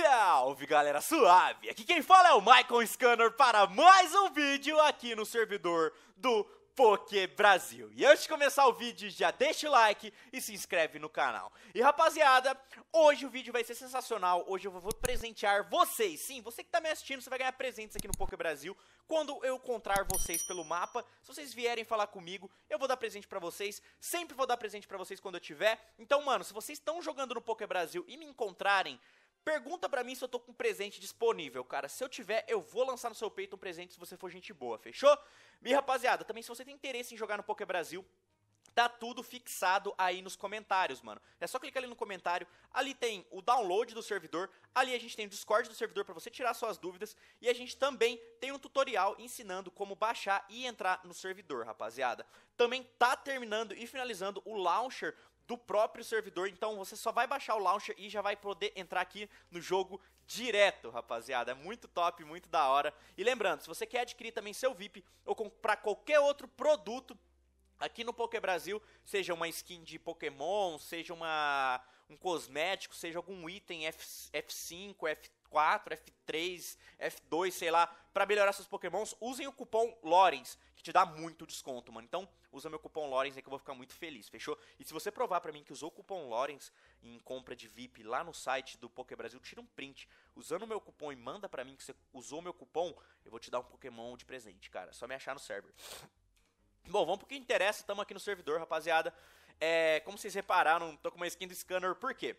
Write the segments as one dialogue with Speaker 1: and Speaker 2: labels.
Speaker 1: Salve galera suave! Aqui quem fala é o Michael Scanner para mais um vídeo aqui no servidor do Poké Brasil. E antes de começar o vídeo, já deixa o like e se inscreve no canal. E rapaziada, hoje o vídeo vai ser sensacional. Hoje eu vou presentear vocês. Sim, você que tá me assistindo, você vai ganhar presentes aqui no Poké Brasil. Quando eu encontrar vocês pelo mapa, se vocês vierem falar comigo, eu vou dar presente para vocês. Sempre vou dar presente para vocês quando eu tiver. Então, mano, se vocês estão jogando no Poké Brasil e me encontrarem, Pergunta para mim se eu tô com um presente disponível, cara. Se eu tiver, eu vou lançar no seu peito um presente se você for gente boa, fechou? E rapaziada, também se você tem interesse em jogar no Poké Brasil, Tá tudo fixado aí nos comentários, mano. É só clicar ali no comentário. Ali tem o download do servidor. Ali a gente tem o Discord do servidor para você tirar suas dúvidas. E a gente também tem um tutorial ensinando como baixar e entrar no servidor, rapaziada. Também tá terminando e finalizando o launcher do próprio servidor. Então você só vai baixar o launcher e já vai poder entrar aqui no jogo direto, rapaziada. É muito top, muito da hora. E lembrando, se você quer adquirir também seu VIP ou comprar qualquer outro produto aqui no Poké Brasil, seja uma skin de Pokémon, seja uma um cosmético, seja algum item F, F5, F4, F3, F2, sei lá, para melhorar seus Pokémons, usem o cupom LORENS que te dá muito desconto, mano. Então, usa meu cupom Lawrence aí que eu vou ficar muito feliz, fechou? E se você provar para mim que usou o cupom Lawrence em compra de VIP lá no site do Poké Brasil, tira um print usando o meu cupom e manda para mim que você usou meu cupom, eu vou te dar um Pokémon de presente, cara. só me achar no server. Bom, vamos pro que interessa, estamos aqui no servidor, rapaziada. É, como vocês repararam, tô com uma skin do Scanner, por quê?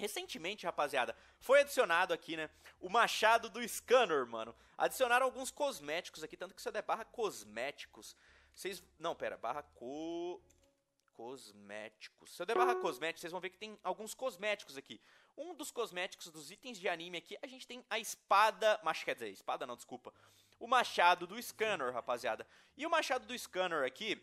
Speaker 1: Recentemente, rapaziada, foi adicionado aqui, né? O machado do Scanner, mano. Adicionaram alguns cosméticos aqui, tanto que isso é barra cosméticos. Vocês. Não, pera, barra co. Cosméticos. Se eu der barra cosméticos, vocês vão ver que tem alguns cosméticos aqui. Um dos cosméticos dos itens de anime aqui, a gente tem a espada. Mas quer dizer, espada não, desculpa. O machado do Scanner, rapaziada. E o machado do Scanner aqui,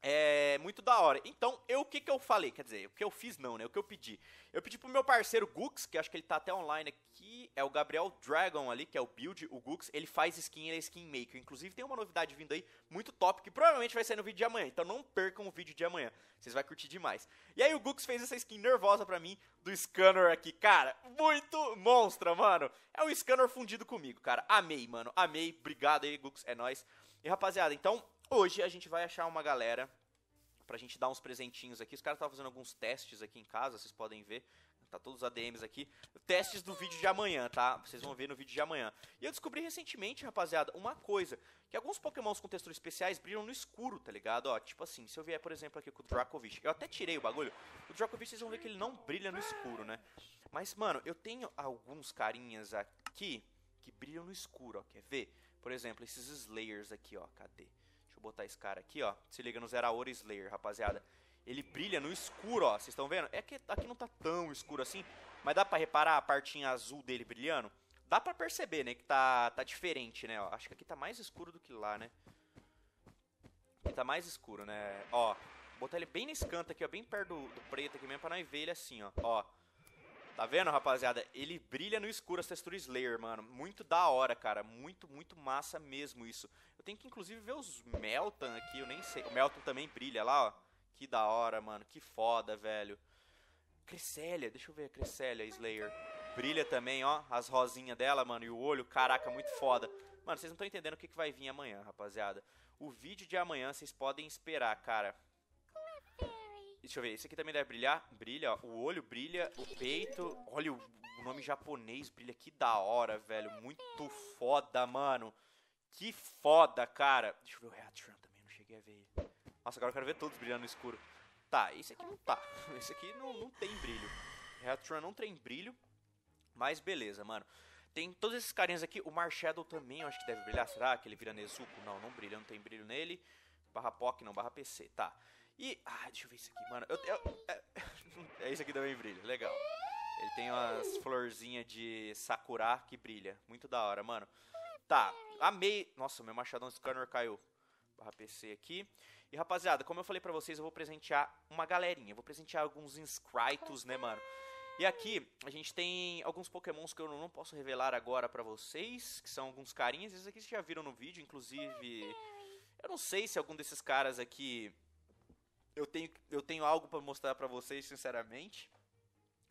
Speaker 1: é muito da hora. Então, eu o que, que eu falei? Quer dizer, o que eu fiz não, né? O que eu pedi? Eu pedi pro meu parceiro Gux, que acho que ele tá até online aqui, é o Gabriel Dragon ali, que é o build, o Gux, ele faz skin, ele é skin maker. Inclusive, tem uma novidade vindo aí, muito top, que provavelmente vai sair no vídeo de amanhã. Então, não percam o vídeo de amanhã, vocês vão curtir demais. E aí, o Gux fez essa skin nervosa pra mim, do Scanner aqui, cara, muito monstra, mano. É um Scanner fundido comigo, cara. Amei, mano, amei. Obrigado aí, Gux, é nóis. E, rapaziada, então, Hoje a gente vai achar uma galera pra gente dar uns presentinhos aqui. Os caras estavam fazendo alguns testes aqui em casa, vocês podem ver. Tá todos os ADMs aqui. Testes do vídeo de amanhã, tá? Vocês vão ver no vídeo de amanhã. E eu descobri recentemente, rapaziada, uma coisa. Que alguns pokémons com texturas especiais brilham no escuro, tá ligado? Ó, tipo assim, se eu vier, por exemplo, aqui com o Dracovish. Eu até tirei o bagulho. O Dracovish, vocês vão ver que ele não brilha no escuro, né? Mas, mano, eu tenho alguns carinhas aqui que brilham no escuro, ó. Quer ver? Por exemplo, esses Slayers aqui, ó. Cadê? Cadê? Deixa eu botar esse cara aqui, ó. Se liga no Zeraora Slayer, rapaziada. Ele brilha no escuro, ó. Vocês estão vendo? É que aqui não tá tão escuro assim, mas dá para reparar a partinha azul dele brilhando? Dá para perceber, né, que tá, tá diferente, né? Ó, acho que aqui tá mais escuro do que lá, né? Aqui tá mais escuro, né? Ó, botar ele bem nesse canto aqui, ó, bem perto do, do preto aqui mesmo, pra nós ver ele assim, ó. Ó, Tá vendo, rapaziada? Ele brilha no escuro, as texturas Slayer, mano. Muito da hora, cara. Muito, muito massa mesmo isso tem que inclusive ver os Melton aqui, eu nem sei. O Melton também brilha lá, ó. Que da hora, mano. Que foda, velho. Cresselia, deixa eu ver a Cresselia Slayer. Brilha também, ó. As rosinhas dela, mano. E o olho, caraca, muito foda. Mano, vocês não estão entendendo o que, que vai vir amanhã, rapaziada. O vídeo de amanhã vocês podem esperar, cara. Deixa eu ver, esse aqui também deve brilhar. Brilha, ó. O olho brilha, o peito. Olha o nome japonês, brilha. Que da hora, velho. Muito foda, mano. Que foda, cara. Deixa eu ver o Reatran também, não cheguei a ver ele. Nossa, agora eu quero ver todos brilhando no escuro. Tá, esse aqui não tá. Esse aqui não, não tem brilho. Reatran não tem brilho, mas beleza, mano. Tem todos esses carinhas aqui. O Marshadow também eu acho que deve brilhar. Será que ele vira Nezuko? Não, não brilha, não tem brilho nele. Barra POC não, barra PC, tá. E, ah, deixa eu ver isso aqui, mano. Eu, eu, é, é isso aqui também brilha, legal. Ele tem umas florzinhas de Sakura que brilha. Muito da hora, mano. Tá, amei. Nossa, meu Machadão Scanner caiu. Barra PC aqui. E rapaziada, como eu falei pra vocês, eu vou presentear uma galerinha. Eu vou presentear alguns inscritos, né, mano? E aqui a gente tem alguns pokémons que eu não posso revelar agora para vocês, que são alguns carinhas. Esses aqui vocês já viram no vídeo, inclusive. Eu não sei se algum desses caras aqui eu tenho eu tenho algo para mostrar para vocês, sinceramente.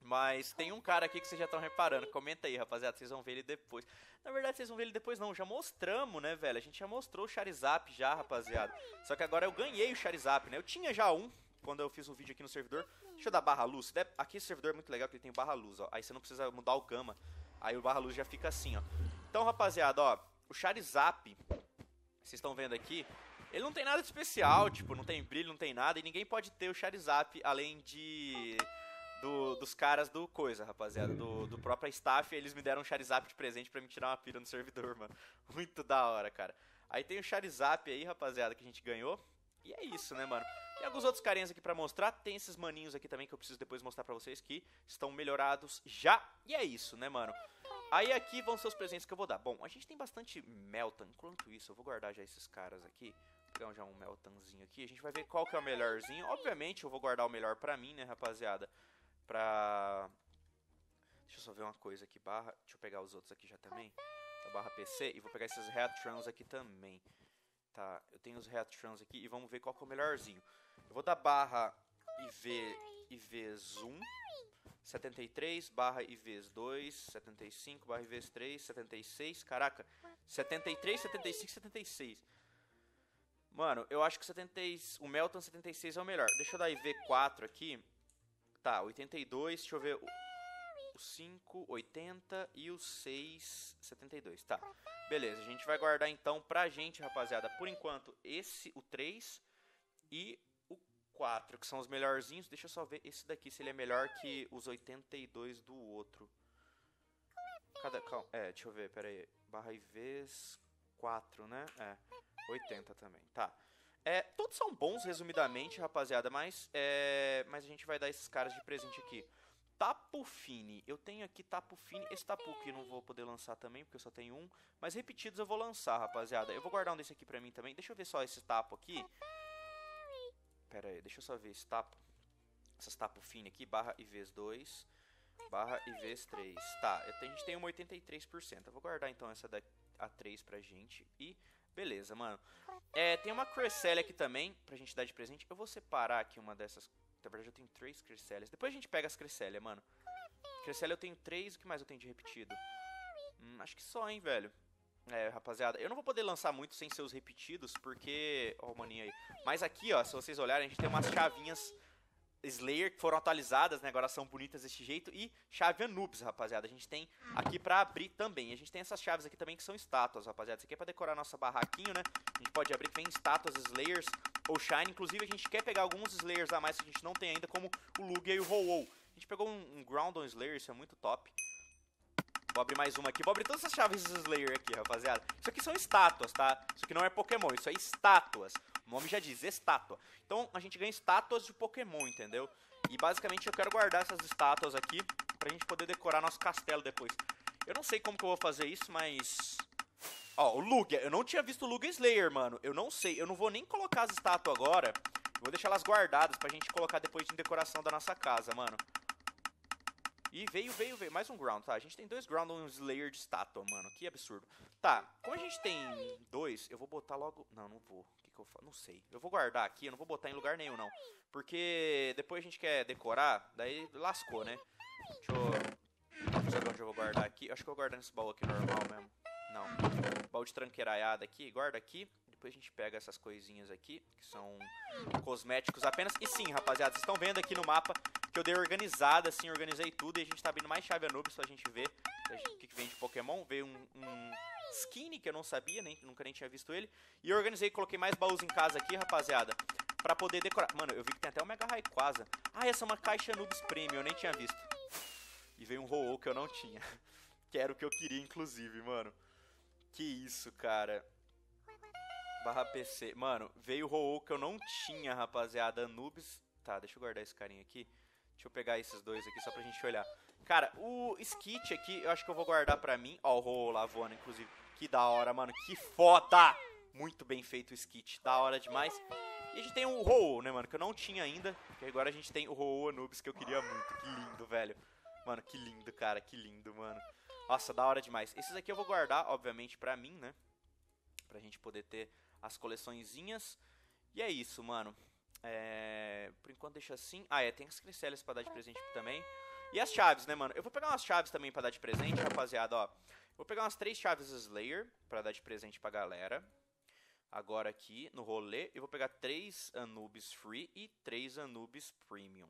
Speaker 1: Mas tem um cara aqui que vocês já estão reparando. Comenta aí, rapaziada. Vocês vão ver ele depois. Na verdade, vocês vão ver ele depois, não. Já mostramos, né, velho? A gente já mostrou o Charizap já, rapaziada. Só que agora eu ganhei o Charizap, né? Eu tinha já um quando eu fiz um vídeo aqui no servidor. Deixa eu dar barra luz. Né? Aqui esse servidor é muito legal que ele tem barra luz, ó. Aí você não precisa mudar o gama. Aí o barra luz já fica assim, ó. Então, rapaziada, ó. O Charizap, vocês estão vendo aqui, ele não tem nada de especial, tipo, não tem brilho, não tem nada. E ninguém pode ter o Charizap além de do, dos caras do coisa, rapaziada, do, do próprio staff, eles me deram um Charizap de presente para me tirar uma pira no servidor, mano. Muito da hora, cara. Aí tem o Charizap aí, rapaziada, que a gente ganhou. E é isso, né, mano? Tem alguns outros carinhas aqui para mostrar. Tem esses maninhos aqui também que eu preciso depois mostrar para vocês que estão melhorados já. E é isso, né, mano? Aí aqui vão ser os presentes que eu vou dar. Bom, a gente tem bastante Meltan. Enquanto isso, eu vou guardar já esses caras aqui. Vou pegar já um Meltanzinho aqui. A gente vai ver qual que é o melhorzinho. Obviamente, eu vou guardar o melhor pra mim, né, rapaziada? pra... Deixa eu só ver uma coisa aqui, barra... Deixa eu pegar os outros aqui já também. A barra PC e vou pegar esses Reatrons aqui também. Tá, eu tenho os Reatrons aqui e vamos ver qual que é o melhorzinho. Eu vou dar barra IV, IV Zoom, 73, barra IVs 2, 75, barra IVs 3, 76, caraca, 73, 75, 76. Mano, eu acho que 70, o Melton 76 é o melhor. Deixa eu dar IV4 aqui, Tá, 82, deixa eu ver. O 5, 80 e o 6, 72. Tá. Beleza, a gente vai guardar então pra gente, rapaziada, por enquanto, esse, o 3 e o 4, que são os melhorzinhos. Deixa eu só ver esse daqui, se ele é melhor que os 82 do outro. Cada, calma, é, deixa eu ver, pera aí. Barra vez 4, né? É, 80 também, tá. É, todos são bons, resumidamente, rapaziada, mas, é, mas a gente vai dar esses caras de presente aqui. Tapu Fini. Eu tenho aqui Tapu Fini. Esse Tapu que não vou poder lançar também, porque eu só tenho um. Mas repetidos eu vou lançar, rapaziada. Eu vou guardar um desse aqui pra mim também. Deixa eu ver só esse Tapu aqui. Pera aí, deixa eu só ver esse Tapu. Essas Tapu Fini aqui, barra e vez 2, barra e vez 3. Tá, a gente tem uma 83%. Eu vou guardar então essa da A3 pra gente. E Beleza, mano. É, tem uma Cresselia aqui também, pra gente dar de presente. Eu vou separar aqui uma dessas. Na verdade, eu tenho três Cresselias. Depois a gente pega as Cresselia, mano. Cresselia eu tenho três, o que mais eu tenho de repetido? Hum, acho que só, hein, velho. É, rapaziada, eu não vou poder lançar muito sem seus repetidos, porque... Ó, oh, maninho aí. Mas aqui, ó, se vocês olharem, a gente tem umas chavinhas Slayer que foram atualizadas, né? Agora são bonitas desse jeito. E chave Anubis, rapaziada. A gente tem aqui pra abrir também. A gente tem essas chaves aqui também que são estátuas, rapaziada. Isso aqui é pra decorar nossa barraquinho, né? A gente pode abrir que vem estátuas, Slayers ou Shine. Inclusive, a gente quer pegar alguns Slayers a mais que a gente não tem ainda, como o Lugia e o Ho-Oh. A gente pegou um, um on Slayer, isso é muito top. Vou abrir mais uma aqui. Vou abrir todas as chaves Slayer aqui, rapaziada. Isso aqui são estátuas, tá? Isso aqui não é Pokémon, isso é estátuas. O nome já diz, estátua. Então a gente ganha estátuas de Pokémon, entendeu? E basicamente eu quero guardar essas estátuas aqui pra gente poder decorar nosso castelo depois. Eu não sei como que eu vou fazer isso, mas... Ó, o Lugia. Eu não tinha visto o Lugia Slayer, mano. Eu não sei. Eu não vou nem colocar as estátuas agora. Eu vou deixar elas guardadas pra gente colocar depois de decoração da nossa casa, mano. E veio, veio, veio. Mais um ground, tá? A gente tem dois ground e um Slayer de estátua, mano. Que absurdo. Tá, como a gente tem dois, eu vou botar logo... Não, não vou que eu Não sei. Eu vou guardar aqui, eu não vou botar em lugar nenhum, não. Porque depois a gente quer decorar, daí lascou, né? Deixa eu... Não onde eu vou guardar aqui. Acho que eu vou guardar nesse baú aqui normal mesmo. Não. Baú de tranqueiraiada aqui, guarda aqui. Depois a gente pega essas coisinhas aqui, que são cosméticos apenas. E sim, rapaziada, vocês estão vendo aqui no mapa que eu dei organizada, assim, organizei tudo. E a gente tá abrindo mais chave Anubis pra gente ver o que, que vem de Pokémon. Veio um, um Skinny, que eu não sabia, nem, nunca nem tinha visto ele. E eu organizei, coloquei mais baús em casa aqui, rapaziada, pra poder decorar. Mano, eu vi que tem até o Mega Raikwaza. Ah, essa é uma caixa Noobs Premium, eu nem tinha visto. E veio um ho que eu não tinha. que era o que eu queria, inclusive, mano. Que isso, cara. Barra PC. Mano, veio o ho que eu não tinha, rapaziada. Noobs. Tá, deixa eu guardar esse carinha aqui. Deixa eu pegar esses dois aqui só pra gente olhar. Cara, o Skit aqui, eu acho que eu vou guardar pra mim. Ó, o Lavona, inclusive. Que da hora, mano. Que foda! Muito bem feito o Skit. Da hora demais. E a gente tem o roo, né, mano? Que eu não tinha ainda. Que agora a gente tem o roo Anubis, que eu queria muito. Que lindo, velho. Mano, que lindo, cara. Que lindo, mano. Nossa, da hora demais. Esses aqui eu vou guardar, obviamente, pra mim, né? Pra gente poder ter as coleçõezinhas. E é isso, mano. É, por enquanto deixa assim. Ah, é, tem as cristélias pra dar de presente também. E as chaves, né, mano? Eu vou pegar umas chaves também pra dar de presente, rapaziada, ó. Vou pegar umas três chaves Slayer pra dar de presente pra galera. Agora aqui no rolê, eu vou pegar três Anubis Free e três Anubis Premium.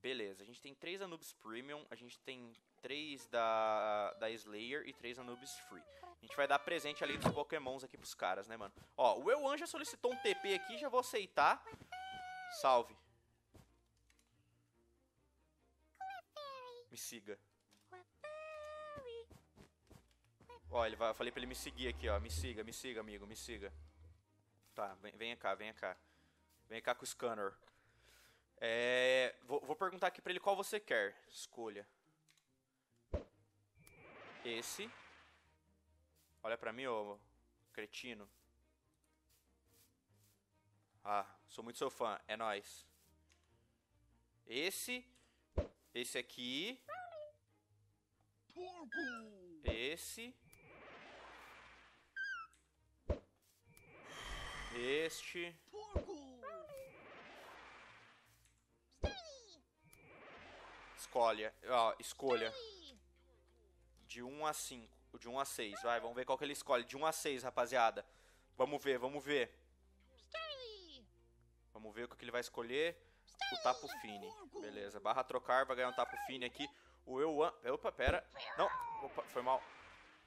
Speaker 1: Beleza, a gente tem três Anubis Premium, a gente tem três da, da Slayer e três Anubis Free. A gente vai dar presente ali dos pokémons aqui pros caras, né, mano? Ó, o Eu Anja solicitou um TP aqui, já vou aceitar. Salve. É, me siga. Ó, é, é, ele vai, eu falei pra ele me seguir aqui, ó. Me siga, me siga, amigo, me siga. Tá, vem, vem cá, vem cá. Vem cá com o scanner. É, vou, vou, perguntar aqui pra ele qual você quer. Escolha. Esse. Olha pra mim, ô cretino. Ah, Sou muito seu fã. É nós. Esse. Esse aqui. Esse. Este. Escolha. Ó, escolha. De 1 a 5. De 1 a 6. Vai, vamos ver qual que ele escolhe. De 1 a 6, rapaziada. Vamos ver, vamos ver. Vamos ver o que ele vai escolher. O Tapo Fini. Beleza. Barra trocar, vai ganhar um Tapo Fini aqui. O Euan. Opa, pera. Não. Opa, foi mal.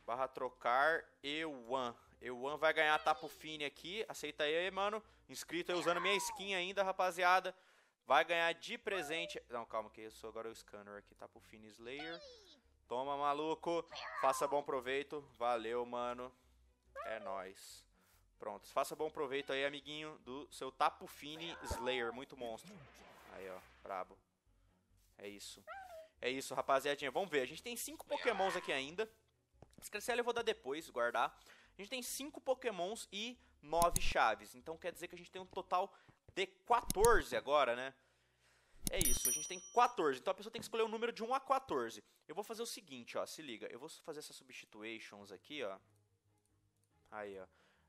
Speaker 1: Barra trocar, Euan. Euan vai ganhar Tapo Fini aqui. Aceita aí, mano. Inscrito aí usando minha skin ainda, rapaziada. Vai ganhar de presente. Não, calma, que eu sou agora é o scanner aqui. Tapo Fini Slayer. Toma, maluco. Faça bom proveito. Valeu, mano. É nóis. Prontos. Faça bom proveito aí, amiguinho, do seu Tapu Fini Slayer. Muito monstro. Aí, ó. Brabo. É isso. É isso, rapaziadinha. Vamos ver. A gente tem cinco pokémons aqui ainda. Escarcelo eu vou dar depois, guardar. A gente tem cinco pokémons e nove chaves. Então quer dizer que a gente tem um total de 14 agora, né? É isso, a gente tem 14. Então a pessoa tem que escolher o um número de 1 a 14. Eu vou fazer o seguinte, ó. Se liga. Eu vou fazer essas substitutions aqui, ó. Aí, ó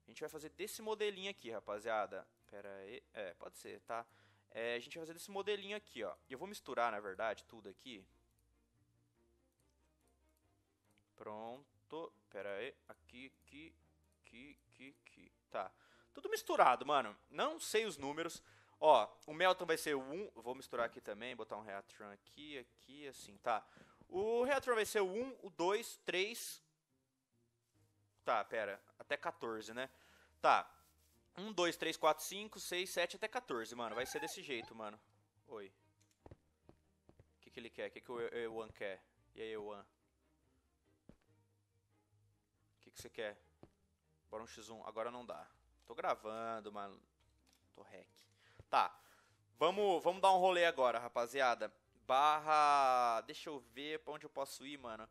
Speaker 1: gente vai fazer desse modelinho aqui, rapaziada. Pera aí. É, pode ser, tá? É, a gente vai fazer desse modelinho aqui, ó. Eu vou misturar, na verdade, tudo aqui. Pronto. Pera aí. Aqui, aqui, aqui, aqui, aqui. Tá. Tudo misturado, mano. Não sei os números. Ó, o Melton vai ser o 1. Vou misturar aqui também, botar um Reatron aqui, aqui, assim, tá? O Reatron vai ser o 1, o 2, 3, Tá, pera. Até 14, né? Tá. 1, 2, 3, 4, 5, 6, 7, até 14, mano. Vai ser desse jeito, mano. Oi. O que, que ele quer? O que, que o Ewan quer? E aí, Ewan? O que, que você quer? Bora um x1. Agora não dá. Tô gravando, mano. Tô hack. Tá. Vamos, vamos dar um rolê agora, rapaziada. Barra... Deixa eu ver pra onde eu posso ir, mano.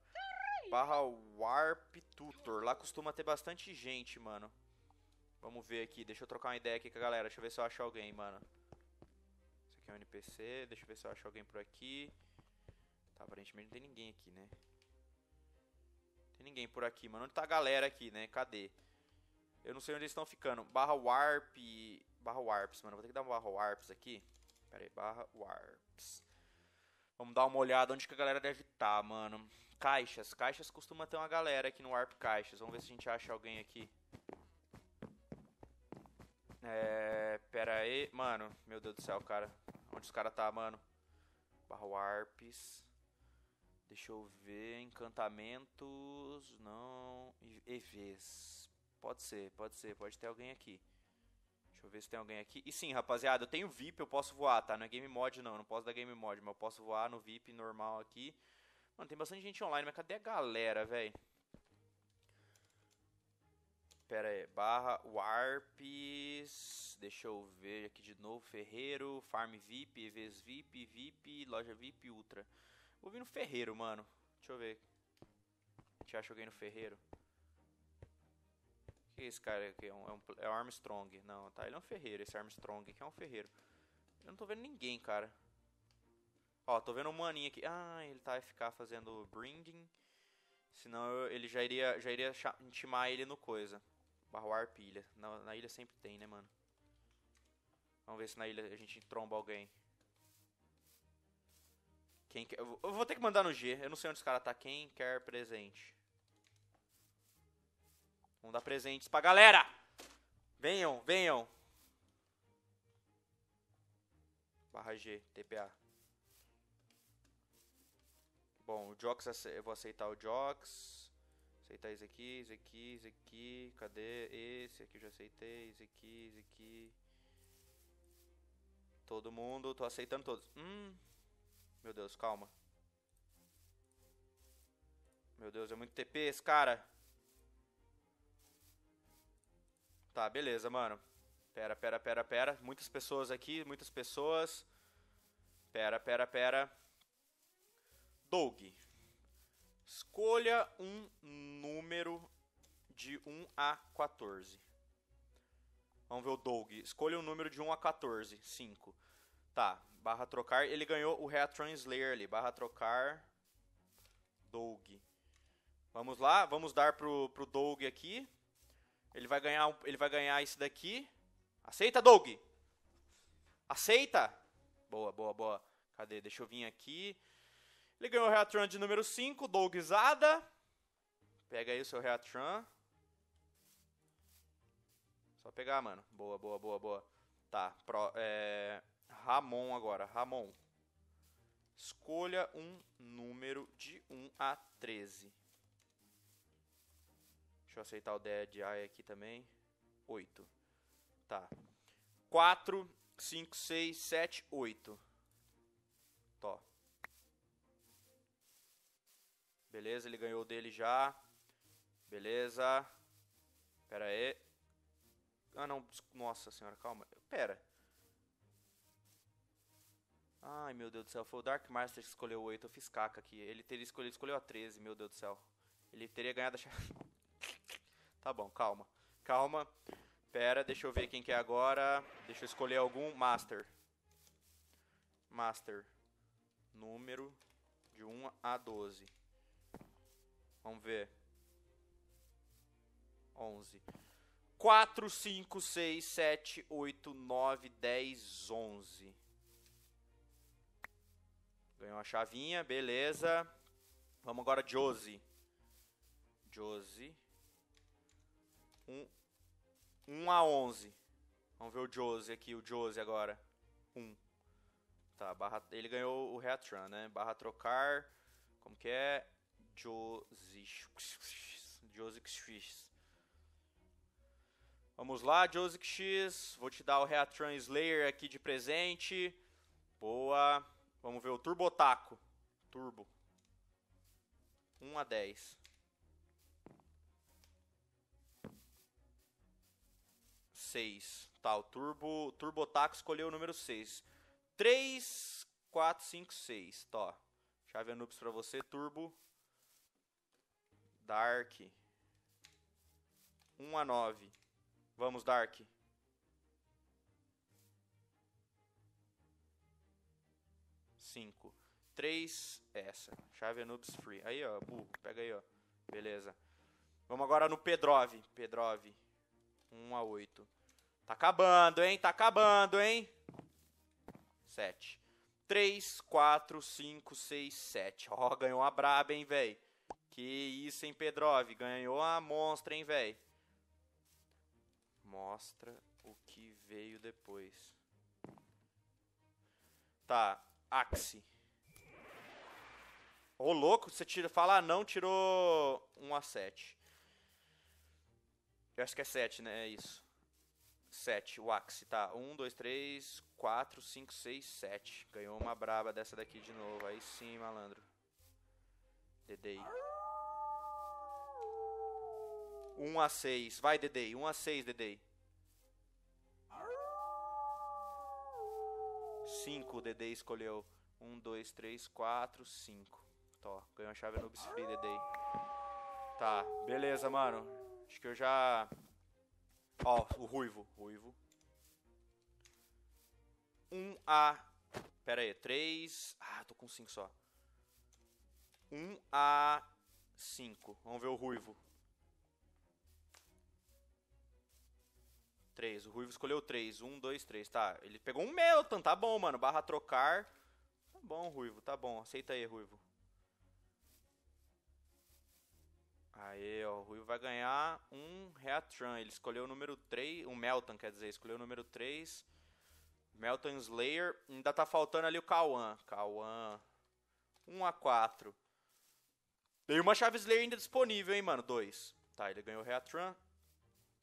Speaker 1: Barra Warp Tutor. Lá costuma ter bastante gente, mano. Vamos ver aqui. Deixa eu trocar uma ideia aqui com a galera. Deixa eu ver se eu acho alguém, mano. Isso aqui é um NPC. Deixa eu ver se eu acho alguém por aqui. Tá, aparentemente não tem ninguém aqui, né? Tem ninguém por aqui, mano. Onde tá a galera aqui, né? Cadê? Eu não sei onde eles estão ficando. Barra Warp... Barra Warps, mano. Vou ter que dar um barra Warps aqui. Pera aí, barra Warps. Vamos dar uma olhada onde que a galera deve estar, tá, mano. Caixas. Caixas costuma ter uma galera aqui no Warp Caixas. Vamos ver se a gente acha alguém aqui. É. Pera aí. Mano, meu Deus do céu, cara. Onde os caras tá, mano? Barra Warps. Deixa eu ver. Encantamentos. Não. EVs. Pode ser, pode ser. Pode ter alguém aqui. Deixa eu ver se tem alguém aqui. E sim, rapaziada, eu tenho VIP, eu posso voar, tá? Não é game mod não, não posso dar game mod, mas eu posso voar no VIP normal aqui. Mano, tem bastante gente online, mas cadê a galera, velho? Pera aí, barra Warps, deixa eu ver aqui de novo, Ferreiro, Farm VIP, EVs VIP, VIP, Loja VIP, Ultra. Vou vir no Ferreiro, mano. Deixa eu ver. A gente acha alguém no Ferreiro? que é esse cara aqui? É um, é um é Armstrong. Não, tá, ele é um ferreiro. Esse Armstrong aqui é um ferreiro. Eu não tô vendo ninguém, cara. Ó, tô vendo um maninho aqui. Ah, ele tá FK fazendo Bringing. Senão eu, ele já iria, já iria intimar ele no coisa. Barro arpilha. Na, na ilha sempre tem, né, mano? Vamos ver se na ilha a gente tromba alguém. Quem quer... Eu vou ter que mandar no G. Eu não sei onde esse cara tá. Quem quer presente? Vamos dar presentes pra galera. Venham, venham. Barra G, TPA. Bom, o Jox, eu vou aceitar o Jox. Aceitar esse aqui, esse aqui, esse aqui. Cadê? Esse aqui eu já aceitei. Esse aqui, esse aqui. Todo mundo, tô aceitando todos. Hum. Meu Deus, calma. Meu Deus, é muito TP esse cara. Tá, beleza, mano. Pera, pera, pera, pera. Muitas pessoas aqui, muitas pessoas. Pera, pera, pera. Doug. Escolha um número de 1 a 14. Vamos ver o Doug. Escolha um número de 1 a 14. 5. Tá, barra trocar. Ele ganhou o Reatranslayer ali. Barra trocar. Doug. Vamos lá, vamos dar pro, pro Doug aqui. Ele vai ganhar, ele vai ganhar esse daqui. Aceita, Doug? Aceita? Boa, boa, boa. Cadê? Deixa eu vir aqui. Ele ganhou o Reatran de número 5, Dougzada. Pega aí o seu Reatran. Só pegar, mano. Boa, boa, boa, boa. Tá, pro, é... Ramon agora. Ramon. Escolha um número de 1 a 13. Deixa eu aceitar o dead eye aqui também. 8. Tá. 4, 5, 6, 7, 8. Tó. Beleza, ele ganhou dele já. Beleza. Pera aí. Ah, não. Nossa senhora, calma. Pera. Ai, meu Deus do céu. Foi o Dark Master que escolheu o 8. Eu fiz caca aqui. Ele teria escolhido, escolheu a 13, meu Deus do céu. Ele teria ganhado a chave. Tá bom, calma. Calma. Pera, deixa eu ver quem que é agora. Deixa eu escolher algum. Master. Master. Número de 1 a 12. Vamos ver. 11. 4, 5, 6, 7, 8, 9, 10, 11. Ganhou a chavinha, beleza. Vamos agora, Josie. Josie. 1, 1 a 11. Vamos ver o Jose aqui, o Jose agora. 1. Tá, barra, ele ganhou o Reatran, né? Barra trocar, como que é? Jose... Jose X. Vamos lá, Jose X. Vou te dar o Reatran Slayer aqui de presente. Boa. Vamos ver o Turbotaco. Turbo. 1 a 10. 6. Tá, o Turbo, Turbo Taco escolheu o número 6. 3, 4, 5, 6. Tá, ó. Chave Anubis pra você, Turbo. Dark. 1 a 9. Vamos, Dark. Cinco. Três, essa. Chave Anubis Free. Aí, ó, burro. Pega aí, ó. Beleza. Vamos agora no Pedrov. Pedrov. 1 a 8. Tá acabando, hein? Tá acabando, hein? 7. 3, 4, 5, 6, 7. Ó, ganhou a braba, hein, velho? Que isso, hein, Pedrov? Ganhou a monstra, hein, velho? Mostra o que veio depois. Tá, Axe Ô, oh, louco, você tira, fala ah, não, tirou 1 a 7. Eu acho que é 7, né? É isso. 7. O Axe, tá. 1, 2, 3, 4, 5, 6, 7. Ganhou uma braba dessa daqui de novo. Aí sim, malandro. Dedei. 1 a 6. Vai, Dedei. 1 a 6, Dedei. 5, o Dedei escolheu. 1, 2, 3, 4, 5. Tó, ganhou a chave no Free, Dedei. Tá, beleza, mano. Acho que eu já Ó, o ruivo. Ruivo. 1A. Pera aí, 3. Ah, tô com 5 só. 1A5. Vamos ver o ruivo. 3. O ruivo escolheu 3. 1, 2, 3. Tá, ele pegou um Melton. Tá bom, mano. Barra trocar. Tá bom, ruivo. Tá bom. Aceita aí, ruivo. Aí, ó, o Rui vai ganhar um Reatran. Ele escolheu o número 3, o Melton, quer dizer, escolheu o número 3. Melton Slayer. Ainda tá faltando ali o Kawan. Kawan 1 a 4. Tem uma chave Slayer ainda disponível, hein, mano? 2. Tá, ele ganhou o Reatran.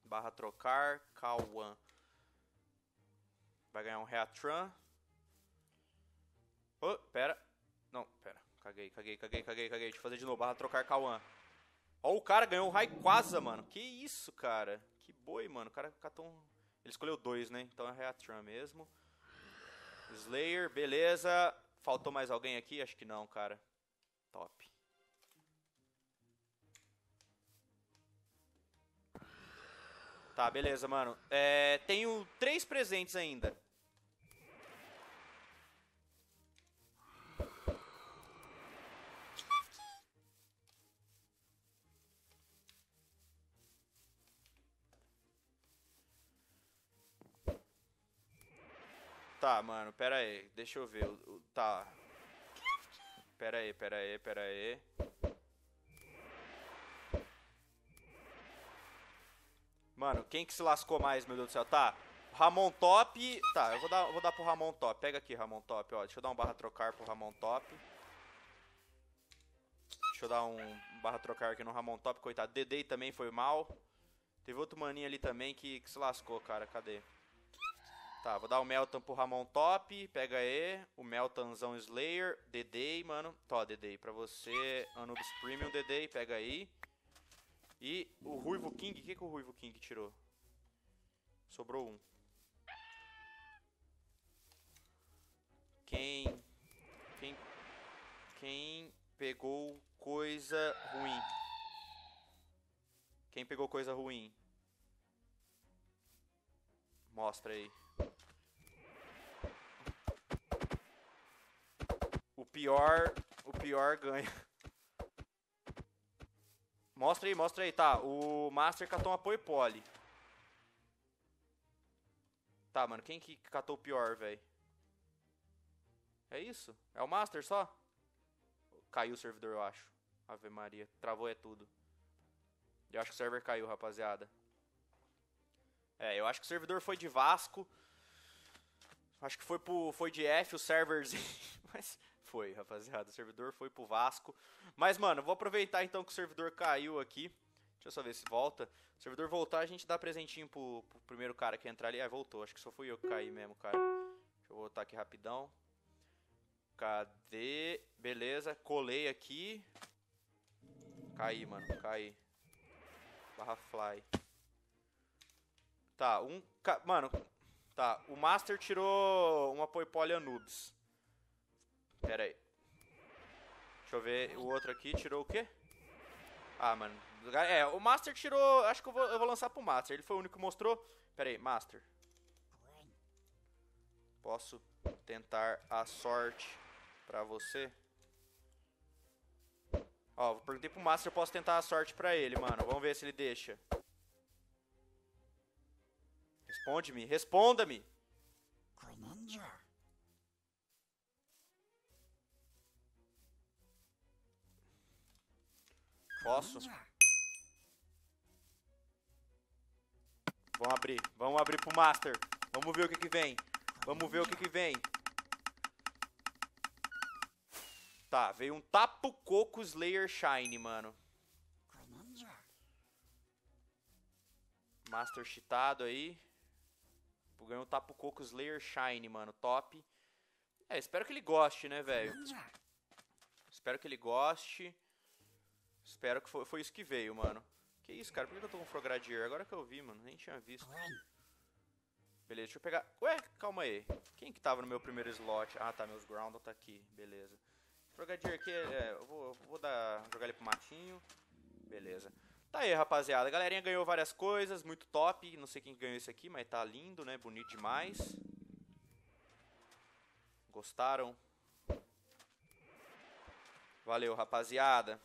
Speaker 1: Barra trocar, Kawan. Vai ganhar um Reatran. Oh, pera. Não, pera. Caguei, caguei, caguei, caguei, caguei. Deixa eu fazer de novo. Barra trocar Kawan. Ó, o cara ganhou o Raikwaza, mano. Que isso, cara. Que boi, mano. O cara catou um... Ele escolheu dois, né? Então é Reatran mesmo. Slayer, beleza. Faltou mais alguém aqui? Acho que não, cara. Top. Tá, beleza, mano. É, tenho três presentes ainda. Tá, mano, pera aí. Deixa eu ver. Tá. Pera aí, pera aí, pera aí. Mano, quem que se lascou mais, meu Deus do céu? Tá, Ramon Top. Tá, eu vou dar, vou dar pro Ramon Top. Pega aqui, Ramon Top, ó. Deixa eu dar um barra trocar pro Ramon Top. Deixa eu dar um barra trocar aqui no Ramon Top, coitado. Dedei também foi mal. Teve outro maninho ali também que, que se lascou, cara. Cadê? Tá, vou dar o Meltan pro Ramon top, pega E, o Meltanzão Slayer, Dedei, mano. Tó, Dedei, pra você, Anubis Premium, Dedei, pega aí. E o Ruivo King, o que, que o Ruivo King tirou? Sobrou um. Quem... Quem... Quem pegou coisa ruim? Quem pegou coisa ruim? Mostra aí. pior, o pior ganha. Mostra aí, mostra aí. Tá, o Master catou uma apoio Tá, mano, quem que catou o pior, velho? É isso? É o Master só? Caiu o servidor, eu acho. Ave Maria, travou é tudo. Eu acho que o server caiu, rapaziada. É, eu acho que o servidor foi de Vasco. Acho que foi, pro, foi de F o serverzinho. Mas foi, rapaziada. O servidor foi pro Vasco. Mas, mano, vou aproveitar então que o servidor caiu aqui. Deixa eu só ver se volta. o servidor voltar, a gente dá presentinho pro, pro primeiro cara que entrar ali. Ah, voltou. Acho que só fui eu que caí mesmo, cara. Deixa eu voltar aqui rapidão. Cadê? Beleza, colei aqui. Caí, mano, caí. Barra fly. Tá, um... Mano, tá. O Master tirou uma Poipolia Anubis. Pera aí. Deixa eu ver o outro aqui. Tirou o quê? Ah, mano. É, o Master tirou... Acho que eu vou, eu vou lançar pro Master. Ele foi o único que mostrou. Pera aí, Master. Posso tentar a sorte pra você? Ó, perguntei pro Master, eu posso tentar a sorte pra ele, mano. Vamos ver se ele deixa. Responde-me, responda-me! Greninja. Posso? Vamos abrir. Vamos abrir pro Master. Vamos ver o que que vem. Vamos ver o que que vem. Tá, veio um Tapu Coco Slayer Shine, mano. Master cheatado aí. Ganhou um Tapu Coco Slayer Shine, mano. Top. É, espero que ele goste, né, velho? Espero que ele goste. Espero que foi, foi isso que veio, mano. Que isso, cara? Por que eu tô com Frogradier? Agora que eu vi, mano. Nem tinha visto. Beleza, deixa eu pegar... Ué, calma aí. Quem que tava no meu primeiro slot? Ah, tá. Meus Groundle tá aqui. Beleza. Frogadier aqui, é, eu vou, eu vou dar, jogar ele pro matinho. Beleza. Tá aí, rapaziada. A galerinha ganhou várias coisas, muito top. Não sei quem ganhou esse aqui, mas tá lindo, né? Bonito demais. Gostaram? Valeu, rapaziada.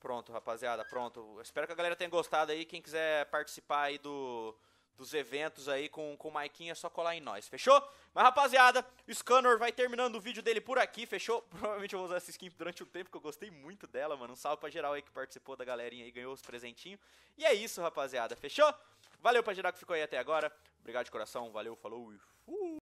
Speaker 1: Pronto, rapaziada, pronto. Espero que a galera tenha gostado aí. Quem quiser participar aí do, dos eventos aí com, com o Maiquinha, é só colar em nós, fechou? Mas, rapaziada, o Scanner vai terminando o vídeo dele por aqui, fechou? Provavelmente eu vou usar essa skin durante um tempo, que eu gostei muito dela, mano. Um salve pra geral aí que participou da galerinha aí, ganhou os presentinhos. E é isso, rapaziada, fechou? Valeu pra geral que ficou aí até agora. Obrigado de coração, valeu, falou e fui!